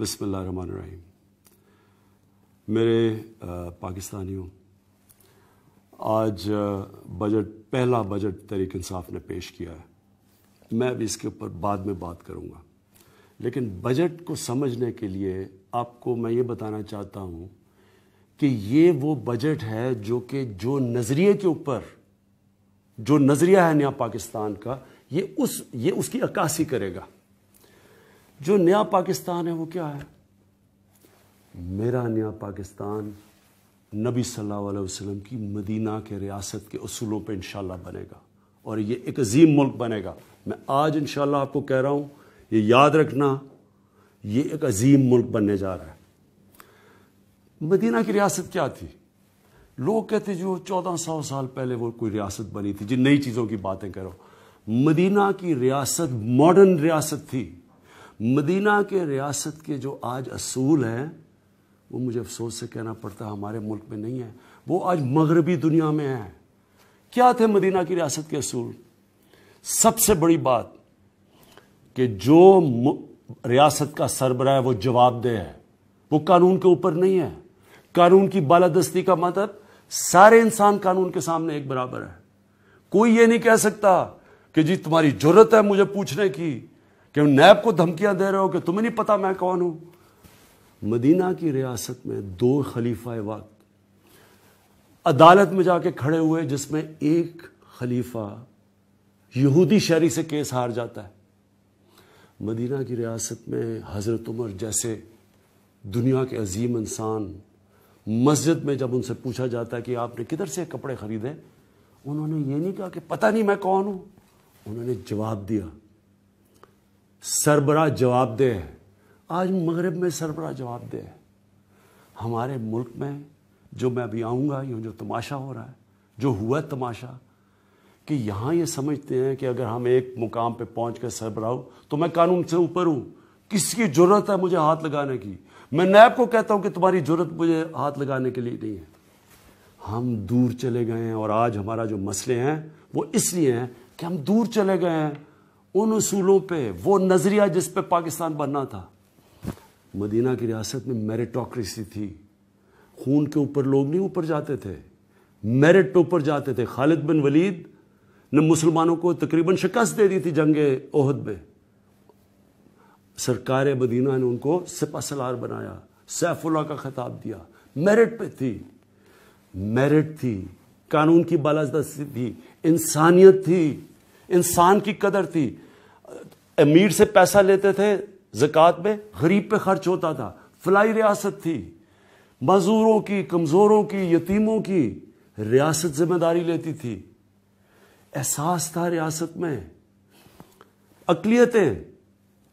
بسم اللہ الرحمن الرحیم میرے پاکستانیوں آج بجٹ پہلا بجٹ تحریک انصاف نے پیش کیا ہے میں بھی اس کے اوپر بعد میں بات کروں گا لیکن بجٹ کو سمجھنے کے لیے آپ کو میں یہ بتانا چاہتا ہوں کہ یہ وہ بجٹ ہے جو کہ جو نظریے کے اوپر جو نظریہ ہے نیا پاکستان کا یہ اس یہ اس کی عکاسی کرے گا جو نیا پاکستان ہے وہ کیا ہے میرا نیا پاکستان نبی صلی اللہ علیہ وسلم کی مدینہ کے ریاست کے اصولوں پہ انشاءاللہ بنے گا اور یہ ایک عظیم ملک بنے گا میں آج انشاءاللہ آپ کو کہہ رہا ہوں یہ یاد رکھنا یہ ایک عظیم ملک بننے جا رہا ہے مدینہ کی ریاست کیا تھی لوگ کہتے جو چودہ سو سال پہلے وہ کوئی ریاست بنی تھی جن جی نئی چیزوں کی باتیں کرو مدینہ کی ریاست ماڈرن ریاست تھی مدینہ کے ریاست کے جو آج اصول ہیں وہ مجھے افسوس سے کہنا پڑتا ہے ہمارے ملک میں نہیں ہے وہ آج مغربی دنیا میں ہے کیا تھے مدینہ کی ریاست کے اصول سب سے بڑی بات کہ جو ریاست کا سربراہ وہ جواب دہ ہے وہ قانون کے اوپر نہیں ہے قانون کی بالادستی کا مطلب سارے انسان قانون کے سامنے ایک برابر ہے کوئی یہ نہیں کہہ سکتا کہ جی تمہاری ضرورت ہے مجھے پوچھنے کی کہ نیب کو دھمکیاں دے رہے ہو کہ تمہیں نہیں پتا میں کون ہوں مدینہ کی ریاست میں دو خلیفہ وقت عدالت میں جا کے کھڑے ہوئے جس میں ایک خلیفہ یہودی شہری سے کیس ہار جاتا ہے مدینہ کی ریاست میں حضرت عمر جیسے دنیا کے عظیم انسان مسجد میں جب ان سے پوچھا جاتا ہے کہ آپ نے کدھر سے کپڑے خریدے انہوں نے یہ نہیں کہا کہ پتہ نہیں میں کون ہوں انہوں نے جواب دیا سربراہ جواب دہ ہے آج مغرب میں سربراہ جواب دہ ہے ہمارے ملک میں جو میں ابھی آؤں گا جو تماشا ہو رہا ہے جو ہوا تماشا کہ یہاں یہ سمجھتے ہیں کہ اگر ہم ایک مقام پہ پہنچ کر سربراہ تو میں قانون سے اوپر ہوں کس کی ضرورت ہے مجھے ہاتھ لگانے کی میں نیب کو کہتا ہوں کہ تمہاری ضرورت مجھے ہاتھ لگانے کے لیے نہیں ہے ہم دور چلے گئے ہیں اور آج ہمارا جو مسئلے ہیں وہ اس لیے ہیں کہ ہم دور چلے گئے ہیں ان اصولوں پہ وہ نظریہ جس پہ پاکستان بننا تھا مدینہ کی ریاست میں میریٹوکریسی تھی خون کے اوپر لوگ نہیں اوپر جاتے تھے میرٹ پہ اوپر جاتے تھے خالد بن ولید نے مسلمانوں کو تقریباً شکست دے دی تھی جنگ عہد میں سرکار مدینہ نے ان کو سپا سلار بنایا سیف اللہ کا خطاب دیا میرٹ پہ تھی میرٹ تھی قانون کی بالادستی تھی انسانیت تھی انسان کی قدر تھی امیر سے پیسہ لیتے تھے زکوٰۃ میں غریب پہ خرچ ہوتا تھا فلائی ریاست تھی مزدوروں کی کمزوروں کی یتیموں کی ریاست ذمہ داری لیتی تھی احساس تھا ریاست میں اقلیتیں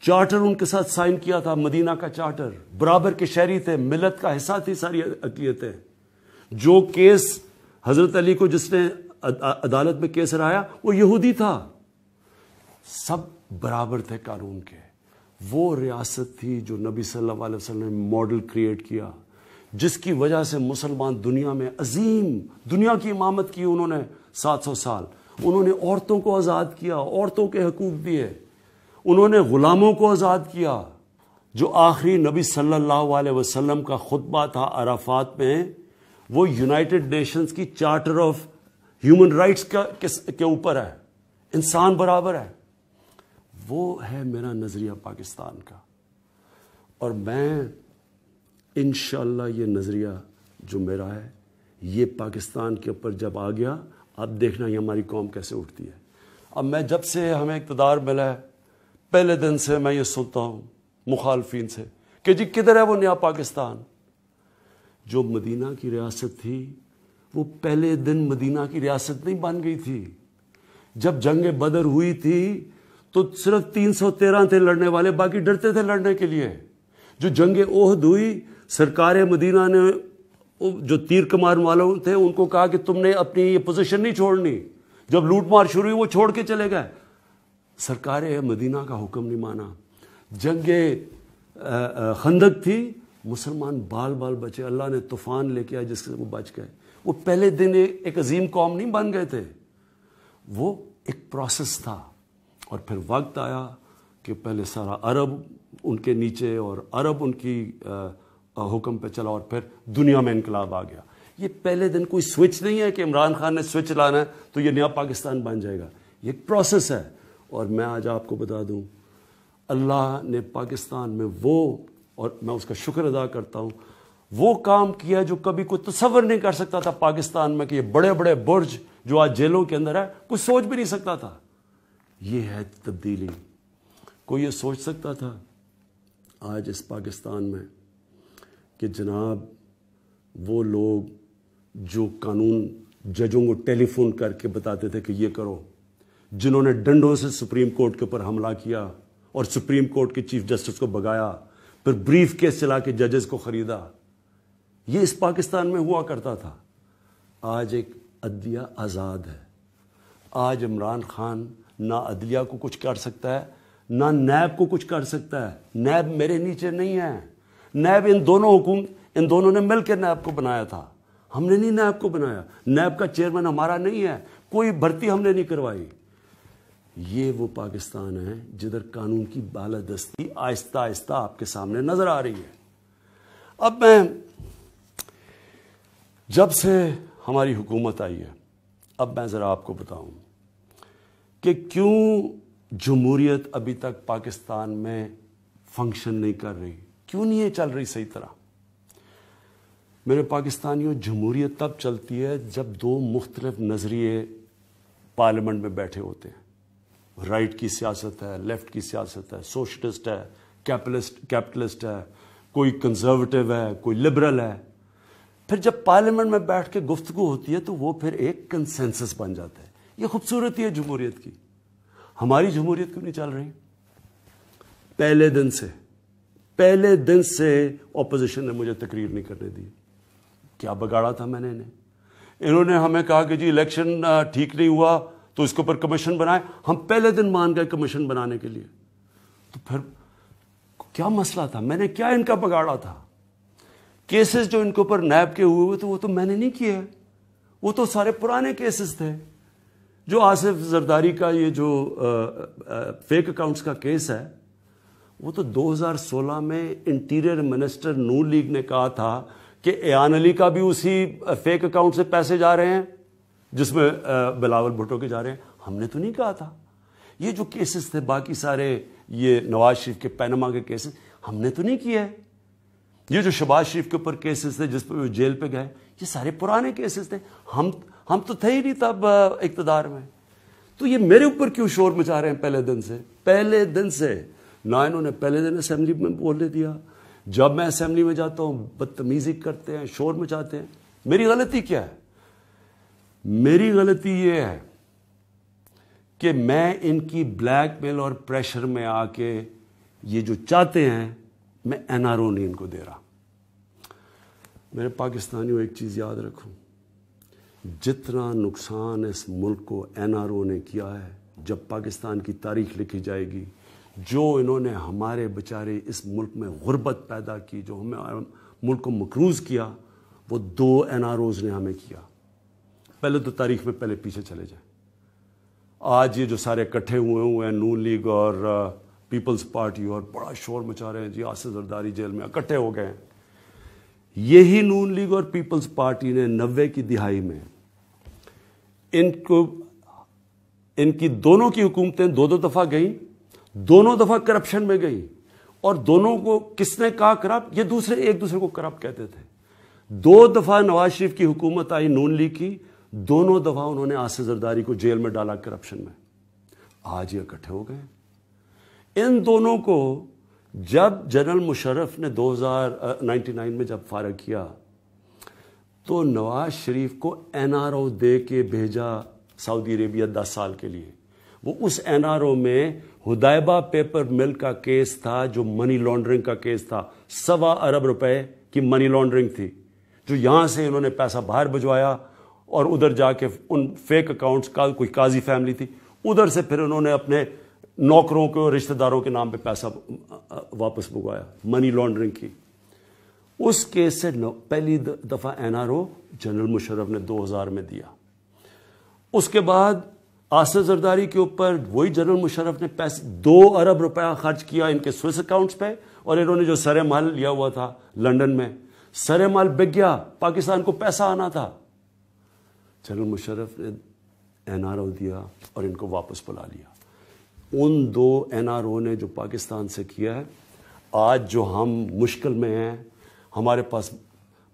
چارٹر ان کے ساتھ سائن کیا تھا مدینہ کا چارٹر برابر کے شہری تھے ملت کا حصہ تھی ساری اقلیتیں جو کیس حضرت علی کو جس نے عدالت میں کیس رہایا وہ یہودی تھا سب برابر تھے قانون کے وہ ریاست تھی جو نبی صلی اللہ علیہ وسلم نے ماڈل کریٹ کیا جس کی وجہ سے مسلمان دنیا میں عظیم دنیا کی امامت کی انہوں نے سات سو سال انہوں نے عورتوں کو آزاد کیا عورتوں کے حقوق دیے انہوں نے غلاموں کو آزاد کیا جو آخری نبی صلی اللہ علیہ وسلم کا خطبہ تھا عرفات میں وہ یونائٹڈ نیشنز کی چارٹر آف ہیومن رائٹس کے اوپر ہے انسان برابر ہے وہ ہے میرا نظریہ پاکستان کا اور میں انشاءاللہ یہ نظریہ جو میرا ہے یہ پاکستان کے اوپر جب آ گیا اب دیکھنا یہ ہماری قوم کیسے اٹھتی ہے اب میں جب سے ہمیں اقتدار ملا ہے پہلے دن سے میں یہ سنتا ہوں مخالفین سے کہ جی کدھر ہے وہ نیا پاکستان جو مدینہ کی ریاست تھی وہ پہلے دن مدینہ کی ریاست نہیں بن گئی تھی جب جنگ بدر ہوئی تھی تو صرف تین سو تیرہ تھے لڑنے والے باقی ڈرتے تھے لڑنے کے لیے جو جنگ عہد ہوئی سرکار مدینہ نے جو تیر کمار والوں تھے ان کو کہا کہ تم نے اپنی یہ پوزیشن نہیں چھوڑنی جب لوٹ مار شروع ہوئی وہ چھوڑ کے چلے گئے سرکار مدینہ کا حکم نہیں مانا جنگ خندق تھی مسلمان بال بال بچے اللہ نے طوفان لے کے جس سے وہ بچ گئے وہ پہلے دن ایک عظیم قوم نہیں بن گئے تھے وہ ایک پروسیس تھا اور پھر وقت آیا کہ پہلے سارا عرب ان کے نیچے اور عرب ان کی حکم پہ چلا اور پھر دنیا میں انقلاب آ گیا یہ پہلے دن کوئی سوئچ نہیں ہے کہ عمران خان نے سوئچ لانا ہے تو یہ نیا پاکستان بن جائے گا یہ ایک پروسیس ہے اور میں آج آپ کو بتا دوں اللہ نے پاکستان میں وہ اور میں اس کا شکر ادا کرتا ہوں وہ کام کیا جو کبھی کوئی تصور نہیں کر سکتا تھا پاکستان میں کہ یہ بڑے بڑے برج جو آج جیلوں کے اندر ہے کوئی سوچ بھی نہیں سکتا تھا یہ ہے تبدیلی کوئی یہ سوچ سکتا تھا آج اس پاکستان میں کہ جناب وہ لوگ جو قانون ججوں کو ٹیلی فون کر کے بتاتے تھے کہ یہ کرو جنہوں نے ڈنڈوں سے سپریم کورٹ کے اوپر حملہ کیا اور سپریم کورٹ کے چیف جسٹس کو بگایا پھر بریف کیس چلا کے ججز کو خریدا یہ اس پاکستان میں ہوا کرتا تھا آج ایک آزاد ہے آج عمران خان نہ عدلیہ کو کچھ کر سکتا ہے نہ نیب کو کچھ کر سکتا ہے نیب میرے نیچے نہیں ہے نیب ان دونوں حکومت نے مل کے نیب کو بنایا تھا ہم نے نہیں نیب کو بنایا نیب کا چیئرمین ہمارا نہیں ہے کوئی بھرتی ہم نے نہیں کروائی یہ وہ پاکستان ہے جدھر قانون کی بالادستی آہستہ آہستہ آپ کے سامنے نظر آ رہی ہے اب میں جب سے ہماری حکومت آئی ہے اب میں ذرا آپ کو بتاؤں کہ کیوں جمہوریت ابھی تک پاکستان میں فنکشن نہیں کر رہی کیوں نہیں یہ چل رہی صحیح طرح میرے پاکستانیوں جمہوریت تب چلتی ہے جب دو مختلف نظریے پارلیمنٹ میں بیٹھے ہوتے ہیں رائٹ کی سیاست ہے لیفٹ کی سیاست ہے سوشلسٹ ہے کیپلسٹ کیپٹلسٹ ہے کوئی کنزرویٹو ہے کوئی لبرل ہے پھر جب پارلیمنٹ میں بیٹھ کے گفتگو ہوتی ہے تو وہ پھر ایک کنسنسس بن جاتا ہے یہ خوبصورتی ہے جمہوریت کی ہماری جمہوریت کیوں نہیں چل رہی پہلے دن سے پہلے دن سے اپوزیشن نے مجھے تقریر نہیں کرنے دی کیا بگاڑا تھا میں نے انہیں انہوں نے ہمیں کہا کہ جی الیکشن ٹھیک نہیں ہوا تو اس کے اوپر کمیشن بنائے ہم پہلے دن مان گئے کمیشن بنانے کے لیے تو پھر کیا مسئلہ تھا میں نے کیا ان کا بگاڑا تھا کیسز جو ان کے اوپر نیب کے ہوئے ہوئے تھے وہ تو میں نے نہیں کیے وہ تو سارے پرانے کیسز تھے جو آصف زرداری کا یہ جو فیک اکاؤنٹس کا کیس ہے وہ تو دو ہزار سولہ میں انٹیریئر منسٹر نون لیگ نے کہا تھا کہ ایان علی کا بھی اسی فیک اکاؤنٹ سے پیسے جا رہے ہیں جس میں بلاول بھٹو کے جا رہے ہیں ہم نے تو نہیں کہا تھا یہ جو کیسز تھے باقی سارے یہ نواز شریف کے پینما کے کیسز ہم نے تو نہیں کیا ہے یہ جو شباز شریف کے اوپر کیسز تھے جس پہ وہ جیل پہ گئے یہ سارے پرانے کیسز تھے ہم ہم تو تھے ہی نہیں تب اقتدار میں تو یہ میرے اوپر کیوں شور مچا رہے ہیں پہلے دن سے پہلے دن سے نہ انہوں نے پہلے دن اسمبلی میں بولنے دیا جب میں اسمبلی میں جاتا ہوں بدتمیزی کرتے ہیں شور مچاتے ہیں میری غلطی کیا ہے میری غلطی یہ ہے کہ میں ان کی بلیک میل اور پریشر میں آ کے یہ جو چاہتے ہیں میں این آر او نہیں ان کو دے رہا میں پاکستانیوں ایک چیز یاد رکھوں جتنا نقصان اس ملک کو این آر او نے کیا ہے جب پاکستان کی تاریخ لکھی جائے گی جو انہوں نے ہمارے بچارے اس ملک میں غربت پیدا کی جو ہمیں ملک کو مکروز کیا وہ دو این آر اوز نے ہمیں کیا پہلے تو تاریخ میں پہلے پیچھے چلے جائیں آج یہ جو سارے اکٹھے ہوئے ہوئے ہیں نون لیگ اور پیپلز پارٹی اور بڑا شور مچا رہے ہیں جی زرداری جیل میں اکٹھے ہو گئے ہیں یہی نون لیگ اور پیپلز پارٹی نے نوے کی دہائی میں ان ان کو کی کی دونوں حکومتیں دو دو دفعہ گئیں دونوں دفعہ کرپشن میں گئیں اور دونوں کو کس نے کہا کرپ یہ دوسرے ایک دوسرے کو کرپٹ کہتے تھے دو دفعہ نواز شریف کی حکومت آئی نون لیگ کی دونوں دفعہ انہوں نے آصف زرداری کو جیل میں ڈالا کرپشن میں آج یہ اکٹھے ہو گئے ان دونوں کو جب جنرل مشرف نے دو ہزار نائنٹی نائن میں جب فارغ کیا تو نواز شریف کو این آر او دے کے بھیجا سعودی عربیہ دس سال کے لیے وہ اس این آر او میں ہدائبہ پیپر مل کا کیس تھا جو منی لانڈرنگ کا کیس تھا سوا ارب روپے کی منی لانڈرنگ تھی جو یہاں سے انہوں نے پیسہ باہر بجوایا اور ادھر جا کے ان فیک اکاؤنٹس کا کوئی قاضی فیملی تھی ادھر سے پھر انہوں نے اپنے نوکروں کے رشتہ داروں کے نام پہ پیسہ واپس منگوایا منی لانڈرنگ کی اس کیس سے پہلی دفعہ N R O general Musharraf نے دو ہزار میں دیا اس کے بعد آصف زرداری کے اوپر وہی جنرل مشرف نے پیسے دو ارب روپیہ خرچ کیا ان کے سوئس اکاؤنٹس پہ اور انہوں نے جو سر مال لیا ہوا تھا لنڈن میں سر مال بگ گیا پاکستان کو پیسہ آنا تھا جنرل مشرف نے این آر او دیا اور ان کو واپس بلا لیا ان دو این آر او نے جو پاکستان سے کیا ہے آج جو ہم مشکل میں ہیں ہمارے پاس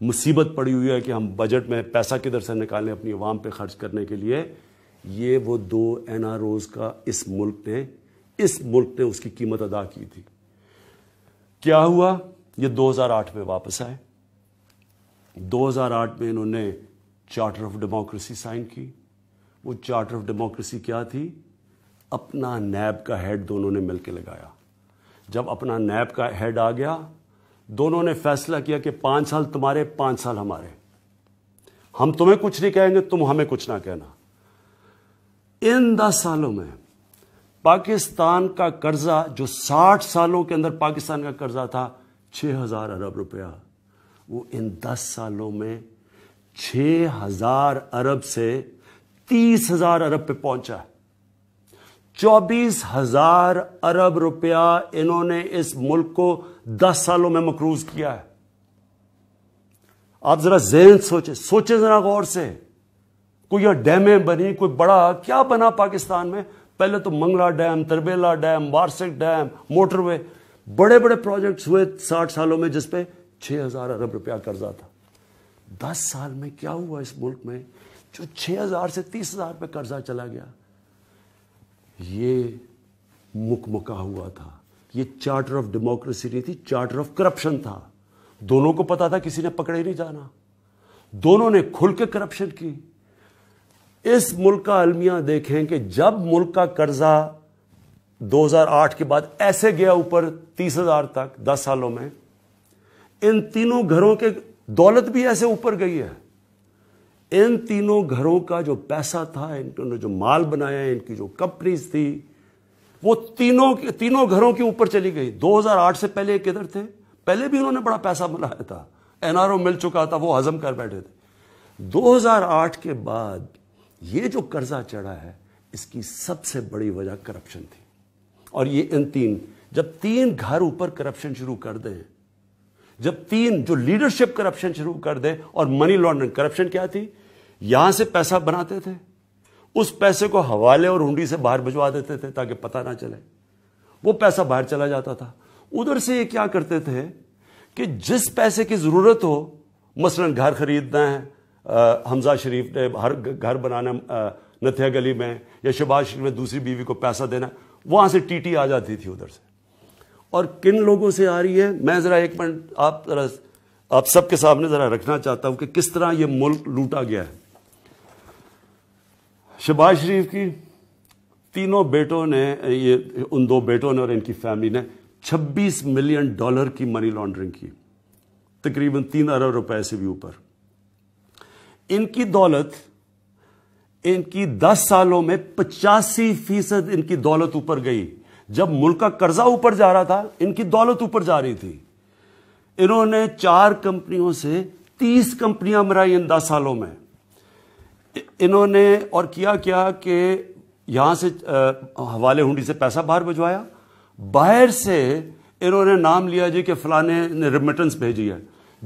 مصیبت پڑی ہوئی ہے کہ ہم بجٹ میں پیسہ کدھر سے نکالیں اپنی عوام پہ خرچ کرنے کے لیے یہ وہ دو این آر اوز کا اس ملک نے اس ملک نے اس کی قیمت ادا کی تھی کیا ہوا یہ دو ہزار آٹھ میں واپس آئے دو ہزار آٹھ میں انہوں نے چارٹر آف ڈیموکریسی سائن کی وہ چارٹر آف ڈیموکریسی کیا تھی اپنا نیب کا ہیڈ دونوں نے مل کے لگایا جب اپنا نیب کا ہیڈ آ گیا دونوں نے فیصلہ کیا کہ پانچ سال تمہارے پانچ سال ہمارے ہم تمہیں کچھ نہیں کہیں گے تم ہمیں کچھ نہ کہنا ان دس سالوں میں پاکستان کا قرضہ جو ساٹھ سالوں کے اندر پاکستان کا قرضہ تھا چھ ہزار ارب روپیہ وہ ان دس سالوں میں چھ ہزار ارب سے تیس ہزار ارب پہ پہنچا ہے چوبیس ہزار ارب روپیہ انہوں نے اس ملک کو دس سالوں میں مقروض کیا ہے آپ ذرا زین سوچے سوچے ذرا غور سے کوئی ڈیمیں بنی کوئی بڑا کیا بنا پاکستان میں پہلے تو Mangla dam Tarbela dam Warsak dam motorway بڑے بڑے پروجیکٹس ہوئے ساٹھ سالوں میں جس پہ چھ ہزار ارب روپیہ قرضہ تھا دس سال میں کیا ہوا اس ملک میں جو چھ ہزار سے تیس ہزار پہ قرضہ چلا گیا یہ مکمکا ہوا تھا یہ چارٹر آف ڈیموکریسی نہیں تھی چارٹر آف کرپشن تھا دونوں کو پتا تھا کسی نے پکڑے نہیں جانا دونوں نے کھل کے کرپشن کی اس ملک کا المیا دیکھیں کہ جب ملک کا قرضہ دو ہزار آٹھ کے بعد ایسے گیا اوپر تیس ہزار تک دس سالوں میں ان تینوں گھروں کے دولت بھی ایسے اوپر گئی ہے ان تینوں گھروں کا جو پیسہ تھا انہوں نے جو مال بنایا ان کی جو کمپنیز تھی وہ تینوں کی تینوں گھروں کے اوپر چلی گئی دو ہزار آٹھ سے پہلے ادھر تھے پہلے بھی انہوں نے بڑا پیسہ بنایا تھا این آر او مل چکا تھا وہ ہضم کر بیٹھے تھے دو ہزار آٹھ کے بعد یہ جو قرضہ چڑھا ہے اس کی سب سے بڑی وجہ کرپشن تھی اور یہ ان تین جب تین گھر اوپر کرپشن شروع کر دیں جب تین جو لیڈرشپ کرپشن شروع کر دے اور منی لانڈرنگ کرپشن کیا تھی یہاں سے پیسہ بناتے تھے اس پیسے کو حوالے اور ہنڈی سے باہر بھجوا دیتے تھے تاکہ پتہ نہ چلے وہ پیسہ باہر چلا جاتا تھا ادھر سے یہ کیا کرتے تھے کہ جس پیسے کی ضرورت ہو مثلا گھر خریدنا ہے حمزہ شریف نے ہر گھر بنانا نتھیا گلی میں یا شباز شریف میں دوسری بیوی کو پیسہ دینا وہاں سے ٹی ٹی آ جاتی تھی ادھر سے اور کن لوگوں سے آ رہی ہے میں ذرا ایک منٹ آپ ذرا آپ سب کے سامنے ذرا رکھنا چاہتا ہوں کہ کس طرح یہ ملک لوٹا گیا ہے شہباز شریف کی تینوں بیٹوں نے اور ان کی فیملی نے چھبیس ملین ڈالر کی منی لانڈرنگ کی تقریباً تین ارب روپئے سے بھی اوپر ان کی دولت ان کی دس سالوں میں پچاسی فیصد ان کی دولت اوپر گئی جب ملک کا قرضہ اوپر جا رہا تھا ان کی دولت اوپر جا رہی تھی انہوں نے چار کمپنیوں سے تیس کمپنیاں مرائی ان دس سالوں میں انہوں نے اور کیا کیا کہ یہاں سے حوالے ہنڈی سے پیسہ باہر بجوایا باہر سے انہوں نے نام لیا جی کہ فلانے نے ریمیٹنس بھیجی ہے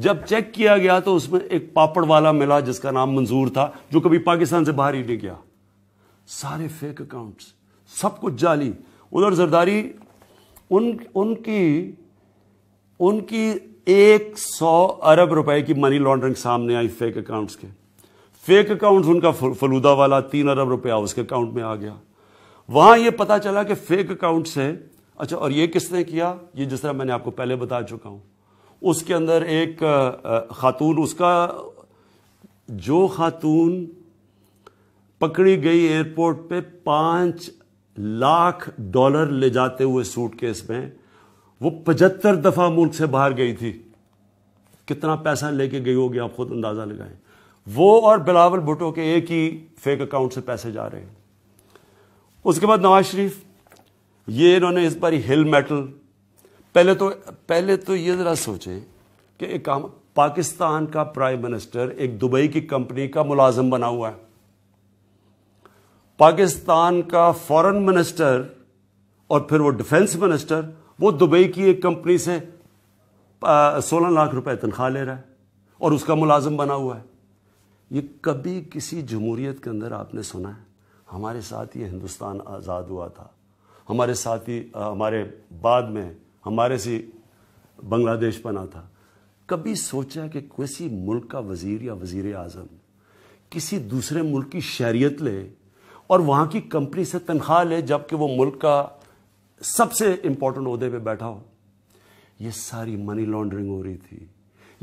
جب چیک کیا گیا تو اس میں ایک پاپڑ والا ملا جس کا نام منظور تھا جو کبھی پاکستان سے باہر ہی نہیں گیا سارے فیک اکاؤنٹس سب کچھ جالی ادھر زرداری ان کی ان کی ایک سو ارب روپے کی منی لانڈرنگ سامنے آئی فیک اکاؤنٹس کے فیک اکاؤنٹس ان کا فلودا والا تین ارب روپیہ اس کے اکاؤنٹ میں آ گیا وہاں یہ پتا چلا کہ فیک اکاؤنٹس ہے اچھا اور یہ کس نے کیا یہ جس طرح میں نے آپ کو پہلے بتا چکا ہوں اس کے اندر ایک خاتون اس کا جو خاتون پکڑی گئی ایئرپورٹ پہ پانچ لاکھ ڈالر لے جاتے ہوئے سوٹ کیس میں وہ پچہتر دفعہ ملک سے باہر گئی تھی کتنا پیسہ لے کے گئی ہوگی آپ خود اندازہ لگائیں وہ اور بلاول بھٹو کے ایک ہی فیک اکاؤنٹ سے پیسے جا رہے ہیں اس کے بعد نواز شریف یہ انہوں نے اس بار ہل میٹل پہلے تو پہلے تو یہ ذرا سوچیں کہ ایک پاکستان کا پرائم منسٹر ایک دبئی کی کمپنی کا ملازم بنا ہوا ہے پاکستان کا فورن منسٹر اور پھر وہ ڈیفنس منسٹر وہ دبئی کی ایک کمپنی سے سولہ لاکھ روپے تنخواہ لے رہا ہے اور اس کا ملازم بنا ہوا ہے یہ کبھی کسی جمہوریت کے اندر آپ نے سنا ہے ہمارے ساتھ یہ ہندوستان آزاد ہوا تھا ہمارے ساتھ ہی ہمارے بعد میں ہمارے سے بنگلہ دیش بنا تھا کبھی سوچا کہ کسی ملک کا وزیر یا وزیر اعظم کسی دوسرے ملک کی شہریت لے اور وہاں کی کمپنی سے تنخواہ لے جبکہ وہ ملک کا سب سے امپورٹنٹ عہدے پہ بیٹھا ہو یہ ساری منی لانڈرنگ ہو رہی تھی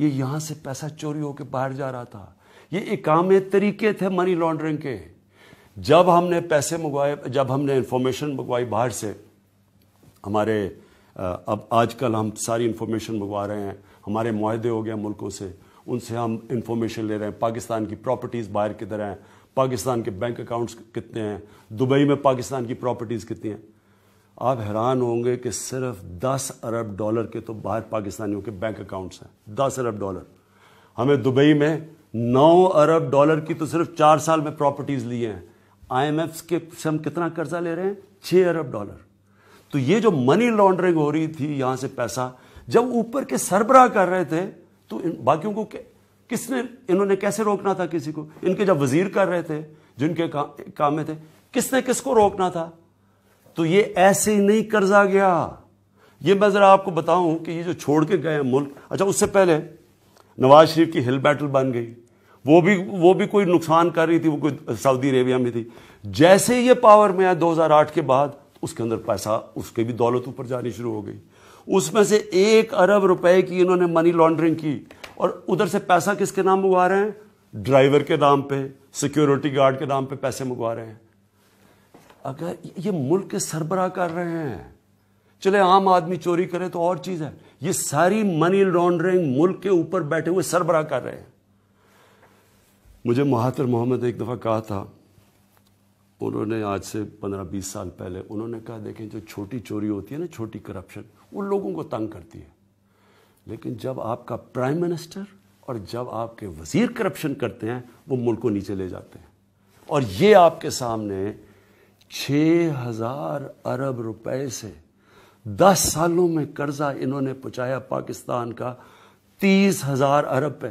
یہ یہاں سے پیسہ چوری ہو کے باہر جا رہا تھا یہ اکام طریقے تھے منی لانڈرنگ کے جب ہم نے پیسے منگوائے جب ہم نے انفارمیشن منگوائی باہر سے ہمارے اب آج کل ہم ساری انفارمیشن منگوا رہے ہیں ہمارے معاہدے ہو گئے ملکوں سے ان سے ہم انفارمیشن لے رہے ہیں پاکستان کی پراپرٹیز باہر کی طرح ہیں پاکستان کے بینک اکاؤنٹس کتنے ہیں دبئی میں پاکستان کی پراپرٹیز کتنی ہیں آپ حیران ہوں گے کہ صرف دس ارب ڈالر کے تو باہر پاکستانیوں کے بینک اکاؤنٹس ہیں دس ارب ڈالر ہمیں دبئی میں نو ارب ڈالر کی تو صرف چار سال میں پراپرٹیز لیے ہیں آئی ایم ایف کے سے ہم کتنا قرضہ لے رہے ہیں چھ ارب ڈالر تو یہ جو منی لانڈرنگ ہو رہی تھی یہاں سے پیسہ جب اوپر کے سربراہ کر رہے تھے تو باقیوں کو کس نے انہوں نے کیسے روکنا تھا کسی کو ان کے جب وزیر کر رہے تھے جن کے کام تھے کس نے کس کو روکنا تھا تو یہ ایسے ہی نہیں قرضہ گیا یہ میں ذرا آپ کو بتاؤں کہ یہ جو چھوڑ کے گئے ہیں ملک اچھا اس سے پہلے نواز شریف کی ہل بیٹل بن گئی وہ بھی وہ بھی کوئی نقصان کر رہی تھی وہ کوئی سعودی عربیہ میں تھی جیسے یہ پاور میں آیا دو ہزار آٹھ کے بعد اس کے اندر پیسہ اس کے بھی دولت اوپر جانی شروع ہو گئی اس میں سے ایک ارب روپے کی انہوں نے منی لانڈرنگ کی اور ادھر سے پیسہ کس کے نام منگوا رہے ہیں ڈرائیور کے نام پہ سیکیورٹی گارڈ کے نام پہ پیسے منگوا رہے ہیں اگر یہ ملک کے سربراہ کر رہے ہیں چلے عام آدمی چوری کرے تو اور چیز ہے یہ ساری منی لانڈرنگ ملک کے اوپر بیٹھے ہوئے سربراہ کر رہے ہیں مجھے مہاتر محمد ایک دفعہ کہا تھا انہوں نے آج سے پندرہ بیس سال پہلے انہوں نے کہا دیکھیں جو چھوٹی چوری ہوتی ہے نا چھوٹی کرپشن وہ لوگوں کو تنگ کرتی ہے لیکن جب آپ کا پرائم منسٹر اور جب آپ کے وزیر کرپشن کرتے ہیں وہ ملک کو نیچے لے جاتے ہیں اور یہ آپ کے سامنے چھ ہزار ارب روپے سے دس سالوں میں قرضہ انہوں نے پہنچایا پاکستان کا تیس ہزار ارب پہ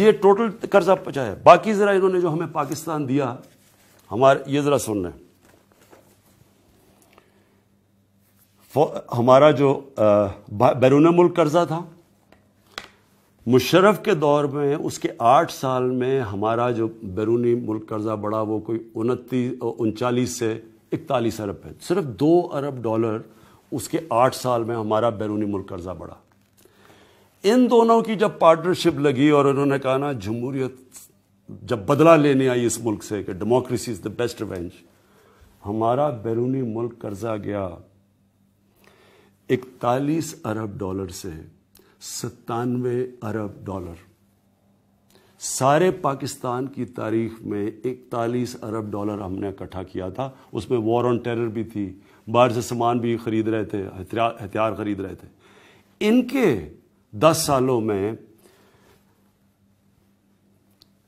یہ ٹوٹل قرضہ پہنچایا باقی ذرا انہوں نے جو ہمیں پاکستان دیا ہمارے یہ ذرا سن رہے ہیں ہمارا جو بیرون ملک قرضہ تھا مشرف کے دور میں اس کے آٹھ سال میں ہمارا جو بیرونی ملک قرضہ بڑا وہ کوئی انتیس انچالیس سے اکتالیس ارب ہے صرف دو ارب ڈالر اس کے آٹھ سال میں ہمارا بیرونی ملک قرضہ بڑا ان دونوں کی جب پارٹنرشپ لگی اور انہوں نے کہا نا جمہوریت جب بدلہ لینے آئی اس ملک سے کہ ڈیموکریسی از دا بیسٹ وینج ہمارا بیرونی ملک قرضہ گیا اکتالیس ارب ڈالر سے ستانوے ارب ڈالر سارے پاکستان کی تاریخ میں اکتالیس ارب ڈالر ہم نے اکٹھا کیا تھا اس میں وار آن ٹیرر بھی تھی باہر سے سامان بھی خرید رہے تھے ہتھیار خرید رہے تھے ان کے دس سالوں میں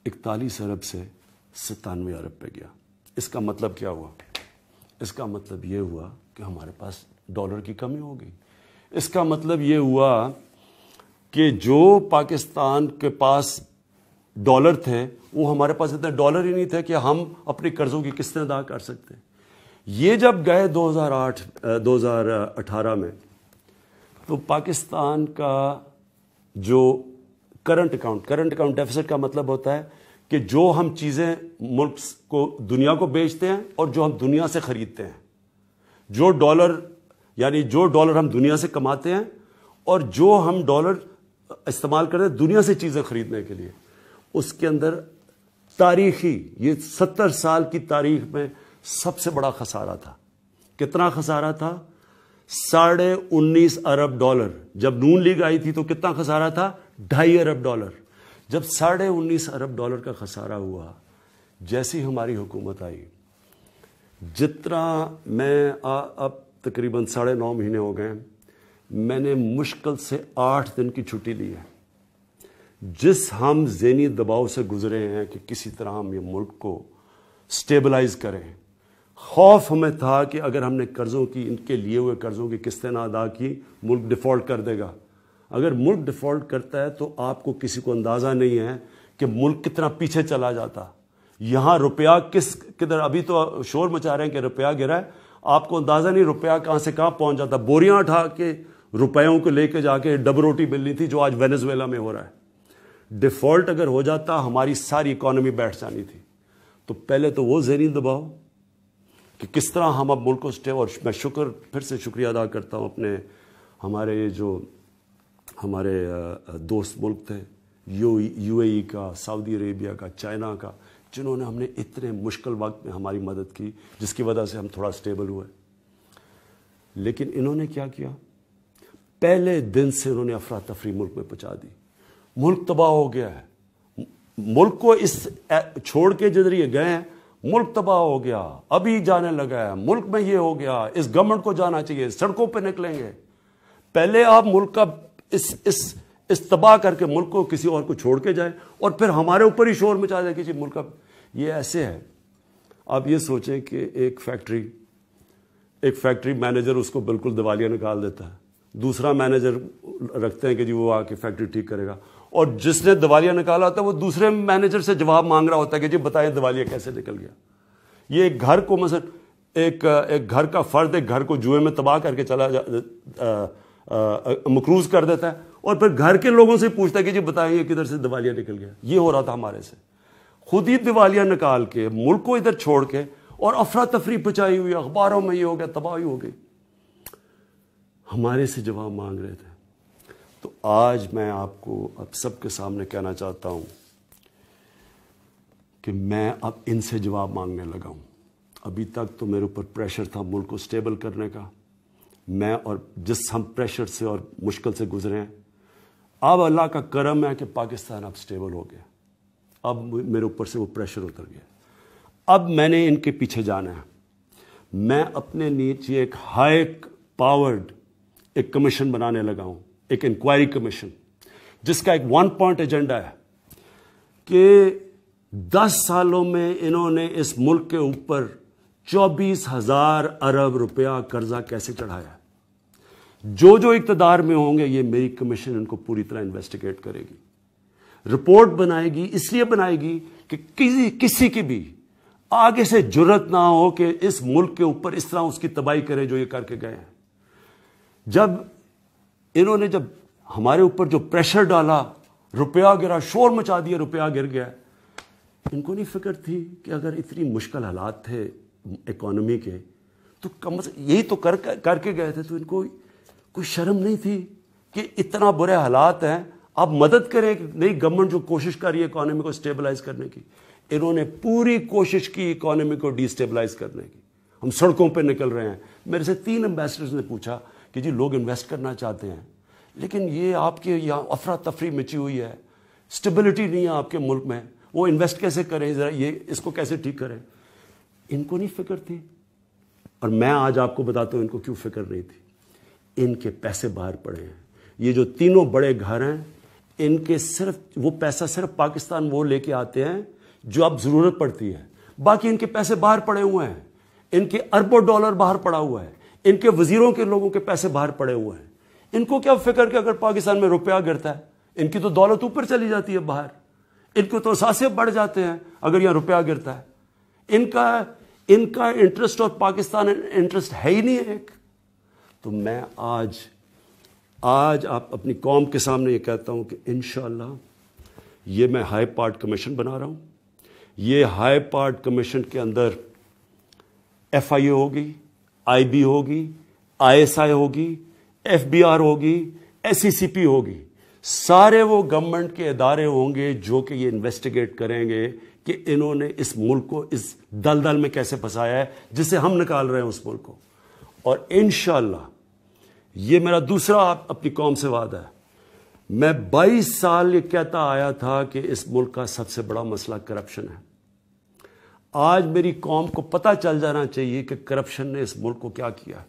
اکتالیس ارب سے ستانوے ارب پہ گیا اس کا مطلب کیا ہوا اس کا مطلب یہ ہوا کہ ہمارے پاس ڈالر کی کمی ہو گئی اس کا مطلب یہ ہوا کہ جو پاکستان کے پاس ڈالر تھے وہ ہمارے پاس اتنے ڈالر ہی نہیں تھے کہ ہم اپنی قرضوں کی قسطیں ادا کر سکتے یہ جب گئے دو ہزار اٹھارہ میں تو پاکستان کا جو current account current account deficit کا مطلب ہوتا ہے کہ جو ہم چیزیں ملک کو دنیا کو بیچتے ہیں اور جو ہم دنیا سے خریدتے ہیں جو ڈالر یعنی جو ڈالر ہم دنیا سے کماتے ہیں اور جو ہم ڈالر استعمال کرتے ہیں دنیا سے چیزیں خریدنے کے لیے اس کے اندر تاریخی یہ ستر سال کی تاریخ میں سب سے بڑا خسارہ تھا کتنا خسارہ تھا ساڑھے انیس ارب ڈالر جب نون لیگ آئی تھی تو کتنا خسارہ تھا ڈھائی ارب ڈالر جب ساڑھے انیس ارب ڈالر کا خسارہ ہوا جیسی ہماری حکومت آئی جتنا میں اب تقریباً ساڑھے نو مہینے ہو گئے میں نے مشکل سے آٹھ دن کی چھٹی لی ہے جس ہم ذہنی دباؤ سے گزرے ہیں کہ کسی طرح ہم یہ ملک کو سٹیبلائز کریں خوف ہمیں تھا کہ اگر ہم نے قرضوں کی ان کے لیے ہوئے قرضوں کی قسطیں نہ ادا کی ملک ڈیفالٹ کر دے گا اگر ملک ڈیفالٹ کرتا ہے تو آپ کو کسی کو اندازہ نہیں ہے کہ ملک کتنا پیچھے چلا جاتا یہاں روپیہ کس کدھر ابھی تو شور مچا رہے ہیں کہ روپیہ گرا ہے آپ کو اندازہ نہیں روپیہ کہاں سے کہاں پہنچ جاتا بوریاں اٹھا کے روپیوں کو لے کے جا کے ڈب روٹی ملنی تھی جو آج وینزویلا میں ہو رہا ہے ڈیفالٹ اگر ہو جاتا ہماری ساری اکانومی بیٹھ جانی تھی تو پہلے تو وہ ذہنی دباؤ کہ کس طرح ہم اب ملک اسٹے اور میں شکر پھر سے شکریہ ادا کرتا ہوں اپنے ہمارے جو ہمارے دوست ملک تھے یو اے ای کا سعودی عربیہ کا چائنا کا جنہوں نے ہم نے اتنے مشکل وقت میں ہماری مدد کی جس کی وجہ سے ہم تھوڑا سٹیبل ہوئے لیکن انہوں نے کیا کیا پہلے دن سے انہوں نے افراتفری ملک میں پہنچا دی ملک تباہ ہو گیا ہے ملک کو اس چھوڑ کے گئے ہیں ملک تباہ ہو گیا ابھی جانے لگا ہے ملک میں یہ ہو گیا اس گورنمنٹ کو جانا چاہیے سڑکوں پہ نکلیں گے پہلے آپ ملک کا اس اس استباع کر کے ملک کو کسی اور کو چھوڑ کے جائے اور پھر ہمارے اوپر ہی شور مچا جی ملک یہ یہ ایسے ہے آپ سوچیں کہ ایک ایک فیکٹری فیکٹری مینیجر اس کو بالکل نکال دیتا ہے دوسرا مینیجر رکھتے ہیں کہ جی وہ آ کے فیکٹری ٹھیک کرے گا اور جس نے دیوالیاں نکالا ہوتا ہے وہ دوسرے مینیجر سے جواب مانگ رہا ہوتا ہے کہ جی بتائیں دیوالیا کیسے نکل گیا یہ ایک گھر کو مثلا ایک ایک گھر کا فرد ایک گھر کو جوئے میں تباہ کر کے چلا جا مکروز کر دیتا ہے اور پھر گھر کے لوگوں سے پوچھتا ہے کہ جی بتائیں کدھر سے دیوالیاں نکل گیا یہ ہو رہا تھا ہمارے سے خود ہی دیوالیاں نکال کے ملک کو ادھر چھوڑ کے اور افراتفری پچائی ہوئی اخباروں میں یہ ہو گیا تباہی ہو گئی ہمارے سے جواب مانگ رہے تھے تو آج میں آپ کو اب سب کے سامنے کہنا چاہتا ہوں کہ میں اب ان سے جواب مانگنے لگا ہوں ابھی تک تو میرے اوپر پریشر تھا ملک کو سٹیبل کرنے کا میں اور جس ہم پریشر سے اور مشکل سے گزرے ہیں اب اللہ کا کرم ہے کہ پاکستان اب سٹیبل ہو گیا اب میرے اوپر سے وہ پریشر اتر گیا اب میں نے ان کے پیچھے جانا ہے میں اپنے نیچے ایک ہائی پاورڈ ایک کمیشن بنانے لگا ہوں ایک انکوائری کمیشن جس کا ایک ون پوائنٹ ایجنڈا ہے کہ دس سالوں میں انہوں نے اس ملک کے اوپر چوبیس ہزار ارب روپیہ قرضہ کیسے چڑھایا ہے جو جو اقتدار میں ہوں گے یہ میری کمیشن ان کو پوری طرح انویسٹیگیٹ کرے گی رپورٹ بنائے گی اس لیے بنائے گی کہ کسی کسی کی بھی آگے سے جرت نہ ہو کہ اس ملک کے اوپر اس طرح اس کی تباہی کرے جو یہ کر کے گئے ہیں جب انہوں نے جب ہمارے اوپر جو پریشر ڈالا روپیہ گرا شور مچا دیا روپیہ گر گیا ان کو نہیں فکر تھی کہ اگر اتنی مشکل حالات تھے اکانومی کے تو کم یہی تو کر, کر کے گئے تھے تو ان کو کوئی شرم نہیں تھی کہ اتنا برے حالات ہیں آپ مدد کریں نئی گورنمنٹ جو کوشش کر رہی ہے اکانومی کو اسٹیبلائز کرنے کی انہوں نے پوری کوشش کی اکانومی کو ڈی اسٹیبلائز کرنے کی ہم سڑکوں پہ نکل رہے ہیں میرے سے تین امبیسڈرز نے پوچھا کہ جی لوگ انویسٹ کرنا چاہتے ہیں لیکن یہ آپ کے یہاں افراتفری مچی ہوئی ہے اسٹیبلٹی نہیں ہے آپ کے ملک میں وہ انویسٹ کیسے کریں ذرا یہ اس کو کیسے ٹھیک کریں ان کو نہیں فکر تھی اور میں آج آپ کو بتاتا ہوں ان کو کیوں فکر نہیں تھی ان کے پیسے باہر پڑے ہیں یہ جو تینوں بڑے گھر ہیں ان کے صرف صرف وہ پیسہ پاکستان وہ لے کے آتے ہیں جو اب ضرورت پڑتی ہے باقی ان کے پیسے باہر پڑے ہوئے ہیں ان کے اربوں ڈالر باہر پڑا ہوا ہے ان کے وزیروں کے لوگوں کے پیسے باہر پڑے ہوئے ہیں ان کو کیا فکر کہ اگر پاکستان میں روپیہ گرتا ہے ان کی تو دولت اوپر چلی جاتی ہے باہر ان کو تو ساسے بڑھ جاتے ہیں اگر یہاں روپیہ گرتا ہے ان ان کا کا انٹرسٹ اور پاکستان انٹرسٹ ہے ہی نہیں ایک تو میں آج آج آپ اپنی قوم کے سامنے یہ کہتا ہوں کہ انشاءاللہ یہ میں ہائی پارٹ کمیشن بنا رہا ہوں یہ ہائی پارٹ کمیشن کے اندر ایف آئی اے ہوگی آئی بی ہوگی آئی ایس آئی ہوگی ایف بی آر ہوگی ایس سی سی پی ہوگی سارے وہ گورنمنٹ کے ادارے ہوں گے جو کہ یہ انویسٹیگیٹ کریں گے کہ انہوں نے اس ملک کو اس دلدل میں کیسے پھنسایا ہے جسے ہم نکال رہے ہیں اس ملک کو اور انشاءاللہ اللہ یہ میرا دوسرا اپنی قوم سے وعدہ ہے میں بائیس سال یہ کہتا آیا تھا کہ اس ملک کا سب سے بڑا مسئلہ کرپشن ہے آج میری قوم کو پتہ چل جانا چاہیے کہ کرپشن نے اس ملک کو کیا کیا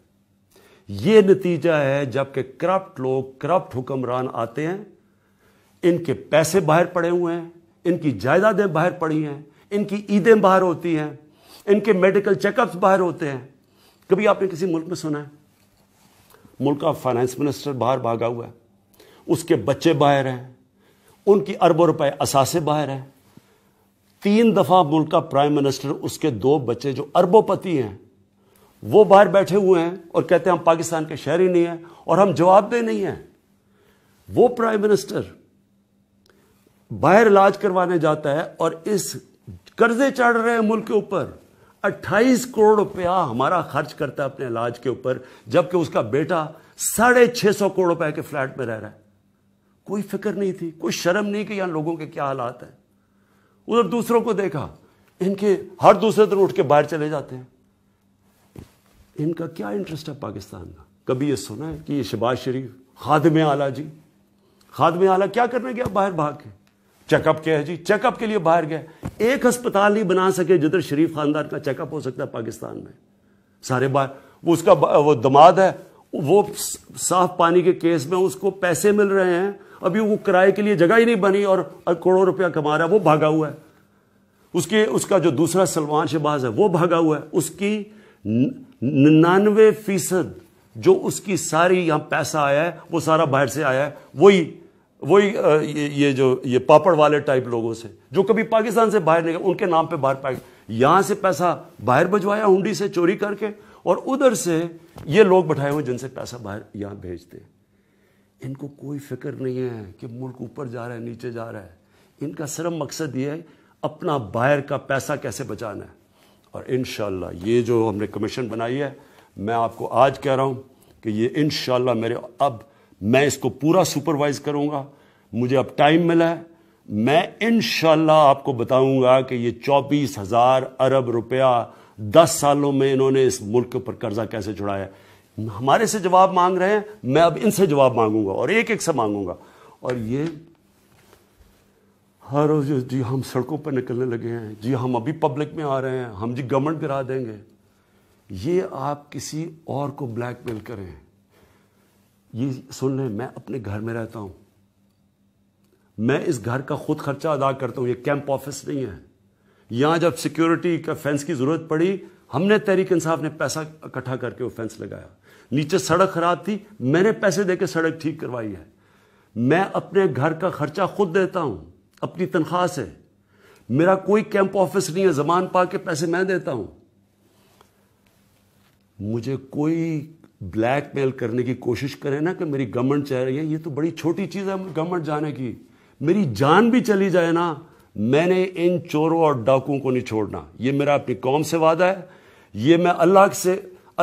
یہ نتیجہ ہے جب کہ کرپٹ لوگ کرپٹ حکمران آتے ہیں ان کے پیسے باہر پڑے ہوئے ہیں ان کی جائیدادیں باہر پڑی ہیں ان کی عیدیں باہر ہوتی ہیں ان کے میڈیکل چیک اپس باہر ہوتے ہیں کبھی آپ نے کسی ملک ملک میں سنا ہے کا فائنانس منسٹر باہر بھاگا ہوا ہے اس کے بچے باہر ہیں ان کی اربوں روپئے باہر ہیں تین دفعہ ملک کا پرائم منسٹر اس کے دو بچے جو اربوں پتی ہیں وہ باہر بیٹھے ہوئے ہیں اور کہتے ہیں ہم پاکستان کے شہری نہیں ہیں اور ہم جواب دہ نہیں ہیں وہ پرائم منسٹر باہر علاج کروانے جاتا ہے اور اس قرضے چڑھ رہے ہیں ملک کے اوپر اٹھائیس کروڑ روپیہ ہمارا خرچ کرتا ہے اپنے علاج کے اوپر جبکہ اس کا بیٹا ساڑھے چھ سو کروڑ روپے کے فلیٹ میں رہ رہا ہے کوئی فکر نہیں تھی کوئی شرم نہیں کہ یہاں لوگوں کے کیا حالات ہیں ادھر دوسروں کو دیکھا ان کے ہر دوسرے دن اٹھ کے باہر چلے جاتے ہیں ان کا کیا انٹرسٹ ہے پاکستان کا کبھی یہ سنا ہے کہ یہ شباز شریف خادم اعلیٰ جی خادم اعلیٰ کیا کرنے گیا باہر بھاگ کے چیک اپ کیا ہے جی چیک اپ کے لیے باہر گئے ایک ہسپتال نہیں بنا سکے جدھر شریف خاندان کا چیک اپ ہو سکتا ہے پاکستان میں سارے باہر وہ وہ اس کا دماد ہے وہ صاف پانی کے کیس میں اس کو پیسے مل رہے ہیں ابھی وہ کرائے کے لیے جگہ ہی نہیں بنی اور کروڑوں روپیہ کما رہا وہ بھاگا ہوا ہے اس کے اس کا جو دوسرا سلمان شہباز ہے وہ بھاگا ہوا ہے اس کی ننانوے فیصد جو اس کی ساری یہاں پیسہ آیا ہے وہ سارا باہر سے آیا ہے وہی وہی یہ جو یہ پاپڑ والے ٹائپ لوگوں سے جو کبھی پاکستان سے باہر نکلے ان کے نام پہ باہر پائے یہاں سے پیسہ باہر بھجوایا ہنڈی سے چوری کر کے اور ادھر سے یہ لوگ بٹھائے ہوئے جن سے پیسہ باہر یہاں بھیجتے ان کو کوئی فکر نہیں ہے کہ ملک اوپر جا رہا ہے نیچے جا رہا ہے ان کا صرف مقصد یہ ہے اپنا باہر کا پیسہ کیسے بچانا ہے اور انشاءاللہ یہ جو ہم نے کمیشن بنائی ہے میں آپ کو آج کہہ رہا ہوں کہ یہ انشاءاللہ میرے اب میں اس کو پورا سپروائز کروں گا مجھے اب ٹائم ملا ہے میں انشاءاللہ آپ کو بتاؤں گا کہ یہ چوبیس ہزار ارب روپیہ دس سالوں میں انہوں نے اس ملک پر قرضہ کیسے چھڑایا ہے ہمارے سے جواب مانگ رہے ہیں میں اب ان سے جواب مانگوں گا اور ایک ایک سے مانگوں گا اور یہ ہر روز جی ہم سڑکوں پہ نکلنے لگے ہیں جی ہم ابھی پبلک میں آ رہے ہیں ہم جی گورنمنٹ گرا دیں گے یہ آپ کسی اور کو بلیک میل کریں یہ سن لیں میں اپنے گھر میں رہتا ہوں میں اس گھر کا خود خرچہ ادا کرتا ہوں یہ کیمپ آفس نہیں ہے یہاں جب سیکیورٹی کا فینس کی ضرورت پڑی ہم نے تحریک انصاف نے پیسہ اکٹھا کر کے وہ فینس لگایا نیچے سڑک خراب تھی میں نے پیسے دے کے سڑک ٹھیک کروائی ہے میں اپنے گھر کا خرچہ خود دیتا ہوں اپنی تنخواہ سے میرا کوئی کیمپ آفس نہیں ہے زمان پا کے پیسے میں دیتا ہوں مجھے کوئی بلیک میل کرنے کی کوشش کرے نا کہ میری گورنمنٹ چاہ رہی ہے یہ تو بڑی چھوٹی چیز ہے گورنمنٹ جانے کی میری جان بھی چلی جائے نا میں نے ان چوروں اور ڈاکوں کو نہیں چھوڑنا یہ میرا اپنی قوم سے وعدہ ہے یہ میں اللہ سے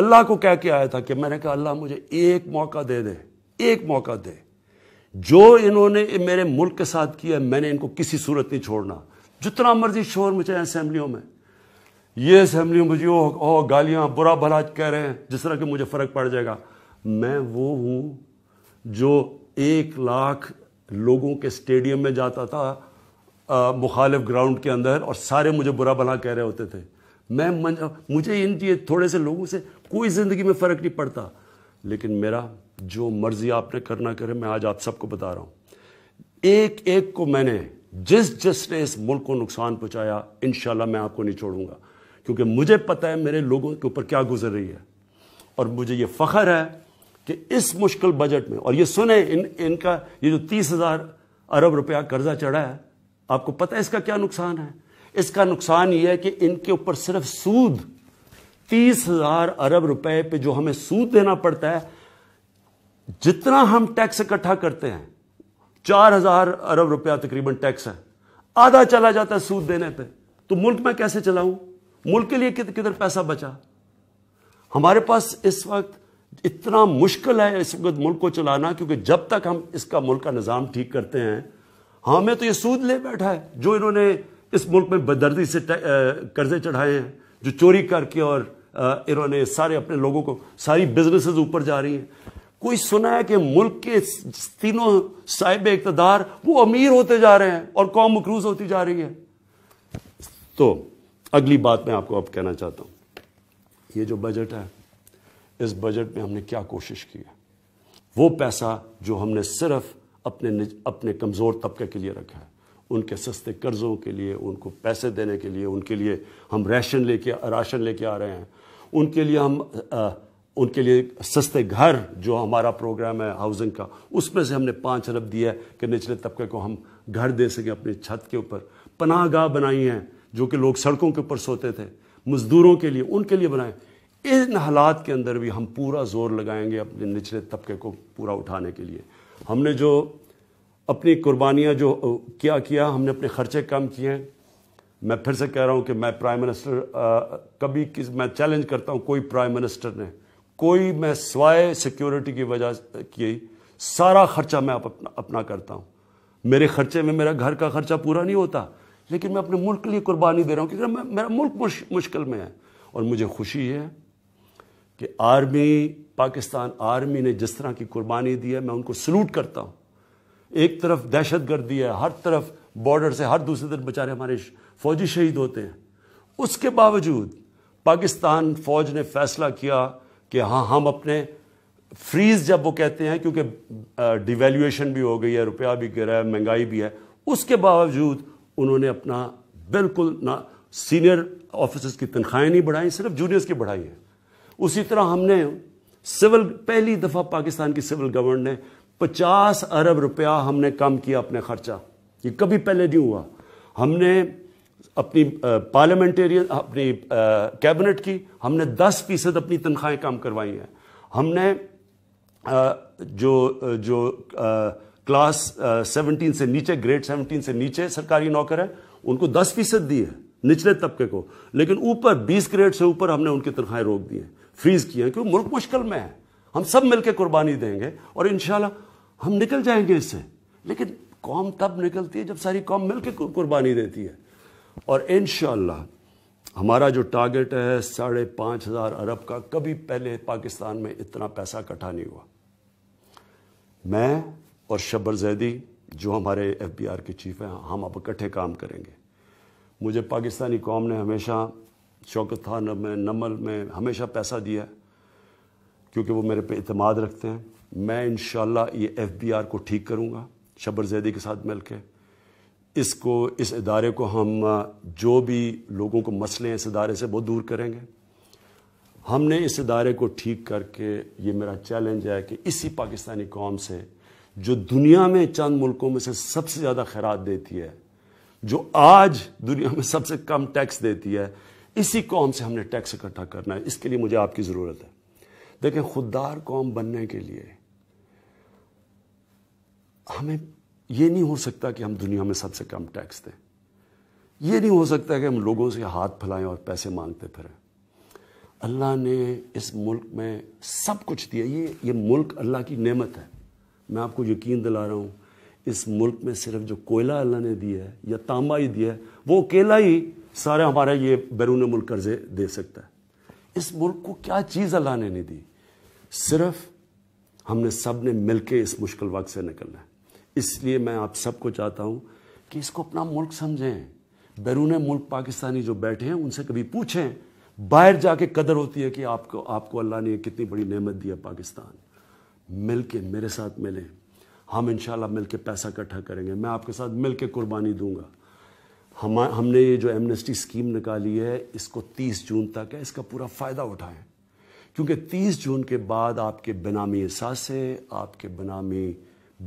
اللہ کو کہہ کے آیا تھا کہ میں نے کہا اللہ مجھے ایک موقع دے دے ایک موقع دے جو انہوں نے میرے ملک کے ساتھ کیا میں نے ان کو کسی صورت نہیں چھوڑنا جتنا مرضی شور مچائے اسمبلیوں میں یہ اسمبلی مجھے او گالیاں برا بھلا کہہ رہے ہیں جس طرح کہ مجھے فرق پڑ جائے گا میں وہ ہوں جو ایک لاکھ لوگوں کے اسٹیڈیم میں جاتا تھا مخالف گراؤنڈ کے اندر اور سارے مجھے برا بھلا کہہ رہے ہوتے تھے میں مجھے ان چیز تھوڑے سے لوگوں سے کوئی زندگی میں فرق نہیں پڑتا لیکن میرا جو مرضی آپ نے کرنا کرے میں آج آپ سب کو بتا رہا ہوں ایک ایک کو میں نے جس جس نے اس ملک کو نقصان پہنچایا انشاءاللہ میں آپ کو نہیں چھوڑوں گا کیونکہ مجھے پتا ہے میرے لوگوں کے اوپر کیا گزر رہی ہے اور مجھے یہ فخر ہے کہ اس مشکل بجٹ میں اور یہ سنیں ان ان کا یہ جو تیس ہزار ارب روپیہ قرضہ چڑھا ہے آپ کو پتا اس کا کیا نقصان ہے اس کا نقصان یہ ہے کہ ان کے اوپر صرف سود تیس ہزار ارب روپے پہ جو ہمیں سود دینا پڑتا ہے جتنا ہم ٹیکس اکٹھا کرتے ہیں چار ہزار ارب روپیہ تقریباً ٹیکس ہے آدھا چلا جاتا ہے سود دینے پہ تو ملک میں کیسے چلاؤں ملک کے لیے کدھر پیسہ بچا ہمارے پاس اس وقت اتنا مشکل ہے اس وقت ملک کو چلانا کیونکہ جب تک ہم اس کا ملک کا نظام ٹھیک کرتے ہیں ہمیں تو یہ سود لے بیٹھا ہے جو انہوں نے اس ملک میں بدردی سے قرضے چڑھائے ہیں جو چوری کر کے اور انہوں نے سارے اپنے لوگوں کو ساری بزنسز اوپر جا رہی ہیں کوئی سنا ہے کہ ملک کے تینوں صاحب اقتدار وہ امیر ہوتے جا رہے ہیں اور قوم مکروز ہوتی جا رہی ہے تو اگلی بات میں آپ کو اب کہنا چاہتا ہوں یہ جو بجٹ ہے اس بجٹ میں ہم نے کیا کوشش کی ہے وہ پیسہ جو ہم نے صرف اپنے نج... اپنے کمزور طبقے کے لیے رکھا ہے ان کے سستے قرضوں کے لیے ان کو پیسے دینے کے لیے ان کے لیے ہم ریشن لے کے راشن لے کے آ رہے ہیں ان کے لیے ہم آ... ان کے لیے سستے گھر جو ہمارا پروگرام ہے ہاؤزنگ کا اس میں سے ہم نے پانچ ارب دیا ہے کہ نچلے طبقے کو ہم گھر دے سکیں اپنی چھت کے اوپر پناہ گاہ بنائی ہیں جو کہ لوگ سڑکوں کے اوپر سوتے تھے مزدوروں کے لیے ان کے لیے بنائیں ان حالات کے اندر بھی ہم پورا زور لگائیں گے اپنے نچلے طبقے کو پورا اٹھانے کے لیے ہم نے جو اپنی قربانیاں جو کیا کیا ہم نے اپنے خرچے کم کیے ہیں میں پھر سے کہہ رہا ہوں کہ میں پرائم منسٹر کبھی میں چیلنج کرتا ہوں کوئی پرائم منسٹر نے کوئی میں سوائے سیکیورٹی کی وجہ کی سارا خرچہ میں اپنا کرتا ہوں میرے خرچے میں میرا گھر کا خرچہ پورا نہیں ہوتا لیکن میں اپنے ملک کے لیے قربانی دے رہا ہوں کیونکہ میرا ملک مشکل میں ہے اور مجھے خوشی ہے کہ آرمی پاکستان آرمی نے جس طرح کی قربانی دی ہے میں ان کو سلوٹ کرتا ہوں ایک طرف دہشت گردی ہے ہر طرف بارڈر سے ہر دوسرے طرف بچارے ہمارے فوجی شہید ہوتے ہیں اس کے باوجود پاکستان فوج نے فیصلہ کیا کہ ہاں ہم اپنے فریز جب وہ کہتے ہیں کیونکہ ڈیویلیویشن بھی ہو گئی ہے روپیہ بھی گرا ہے مہنگائی بھی ہے اس کے باوجود انہوں نے اپنا بالکل نہ سینئر آفیسرس کی تنخواہیں نہیں بڑھائیں صرف جونیئرس کی بڑھائی ہیں اسی طرح ہم نے سول پہلی دفعہ پاکستان کی سول گورنمنٹ نے پچاس ارب روپیہ ہم نے کم کیا اپنے خرچہ یہ کبھی پہلے نہیں ہوا ہم نے اپنی پارلیمنٹرین اپنی کیبنٹ کی ہم نے دس فیصد اپنی تنخواہیں کم کروائی ہیں ہم نے جو جو کلاس سیونٹین سے نیچے گریڈ سیونٹین سے نیچے سرکاری نوکر ہیں ان کو دس فیصد دی ہے نچلے طبقے کو لیکن اوپر بیس گریڈ سے اوپر ہم نے ان کی تنخواہیں روک دی ہیں ہیں فریز کیونکہ ملک مشکل میں ہے ہم سب مل کے قربانی دیں گے اور انشاءاللہ ہم نکل جائیں گے اس سے لیکن قوم تب نکلتی ہے جب ساری قوم مل کے قربانی دیتی ہے اور انشاءاللہ ہمارا جو ٹارگٹ ہے ساڑھے پانچ ہزار ارب کا کبھی پہلے پاکستان میں اتنا پیسہ اکٹھا نہیں ہوا میں اور شبر زیدی جو ہمارے ایف بی آر کے چیف ہیں ہم اب اکٹھے کام کریں گے مجھے پاکستانی قوم نے ہمیشہ شوکتھان میں نمل میں ہمیشہ پیسہ دیا ہے کیونکہ وہ میرے پہ اعتماد رکھتے ہیں میں انشاءاللہ یہ ایف بی آر کو ٹھیک کروں گا شبر زیدی کے ساتھ مل کے اس کو اس ادارے کو ہم جو بھی لوگوں کو مسئلے ہیں اس ادارے سے وہ دور کریں گے ہم نے اس ادارے کو ٹھیک کر کے یہ میرا چیلنج ہے کہ اسی پاکستانی قوم سے جو دنیا میں چند ملکوں میں سے سب سے زیادہ خیرات دیتی ہے جو آج دنیا میں سب سے کم ٹیکس دیتی ہے اسی قوم سے ہم نے ٹیکس اکٹھا کرنا ہے اس کے لیے مجھے آپ کی ضرورت ہے دیکھیں خوددار قوم بننے کے لیے ہمیں یہ نہیں ہو سکتا کہ ہم دنیا میں سب سے کم ٹیکس دیں یہ نہیں ہو سکتا کہ ہم لوگوں سے ہاتھ پھیلائیں اور پیسے مانگتے پھریں اللہ نے اس ملک میں سب کچھ دیا یہ ملک اللہ کی نعمت ہے میں آپ کو یقین دلا رہا ہوں اس ملک میں صرف جو کوئلہ اللہ نے دیا ہے یا تانبا ہی دیا ہے وہ اکیلا ہی سارا ہمارا یہ بیرون ملک قرضے دے سکتا ہے اس ملک کو کیا چیز اللہ نے نہیں دی صرف ہم نے سب نے مل کے اس مشکل وقت سے نکلنا ہے اس لیے میں آپ سب کو چاہتا ہوں کہ اس کو اپنا ملک سمجھیں بیرون ملک پاکستانی جو بیٹھے ہیں ان سے کبھی پوچھیں باہر جا کے قدر ہوتی ہے کہ آپ کو آپ کو اللہ نے کتنی بڑی نعمت دی ہے پاکستان مل کے میرے ساتھ ملیں ہم انشاءاللہ مل کے پیسہ اکٹھا کریں گے میں آپ کے ساتھ مل کے قربانی دوں گا ہم ہم نے یہ جو ایمنسٹی سکیم اسکیم نکالی ہے اس کو تیس جون تک ہے اس کا پورا فائدہ اٹھائیں کیونکہ تیس جون کے بعد آپ کے بنامی احساسیں آپ کے بنامی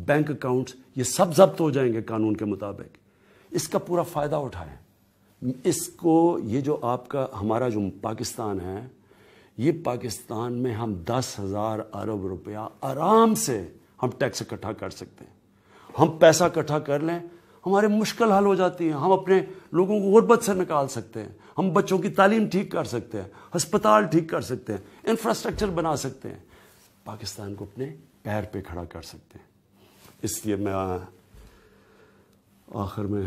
بینک اکاؤنٹس یہ سب ضبط ہو جائیں گے قانون کے مطابق اس کا پورا فائدہ اٹھائیں اس کو یہ جو آپ کا ہمارا جو پاکستان ہے یہ پاکستان میں ہم دس ہزار ارب روپیہ آرام سے ہم ٹیکس اکٹھا کر سکتے ہیں ہم پیسہ اکٹھا کر لیں ہمارے مشکل حل ہو جاتی ہیں ہم اپنے لوگوں کو غربت سے نکال سکتے ہیں ہم بچوں کی تعلیم ٹھیک کر سکتے ہیں ہسپتال ٹھیک کر سکتے ہیں انفراسٹرکچر بنا سکتے ہیں پاکستان کو اپنے پیر پہ کھڑا کر سکتے ہیں اس لیے میں آخر میں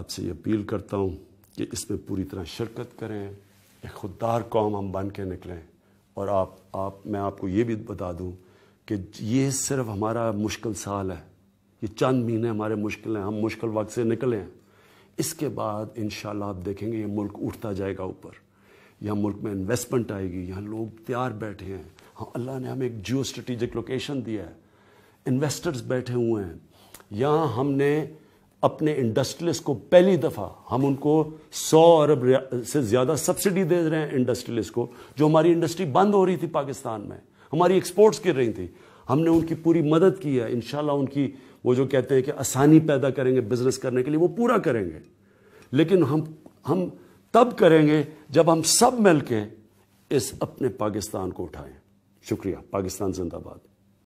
آپ سے یہ اپیل کرتا ہوں کہ اس میں پوری طرح شرکت کریں ایک خوددار قوم ہم بن کے نکلیں اور آپ آپ میں آپ کو یہ بھی بتا دوں کہ یہ صرف ہمارا مشکل سال ہے یہ چند مہینے ہمارے مشکل ہیں ہم مشکل وقت سے نکلے ہیں اس کے بعد انشاءاللہ شاء آپ دیکھیں گے یہ ملک اٹھتا جائے گا اوپر یہاں ملک میں انویسٹمنٹ آئے گی یہاں لوگ تیار بیٹھے ہیں ہاں اللہ نے ہمیں ایک جیو اسٹریٹجک لوکیشن دیا ہے انویسٹرز بیٹھے ہوئے ہیں یہاں ہم نے اپنے انڈسٹریلس کو پہلی دفعہ ہم ان کو سو ارب سے زیادہ سبسڈی دے رہے ہیں انڈسٹریلس کو جو ہماری انڈسٹری بند ہو رہی تھی پاکستان میں ہماری ایکسپورٹس گر رہی تھی ہم نے ان کی پوری مدد کی ہے انشاءاللہ ان کی وہ جو کہتے ہیں کہ آسانی پیدا کریں گے بزنس کرنے کے لیے وہ پورا کریں گے لیکن ہم ہم تب کریں گے جب ہم سب مل کے اس اپنے پاکستان کو اٹھائیں شکریہ پاکستان زندہ باد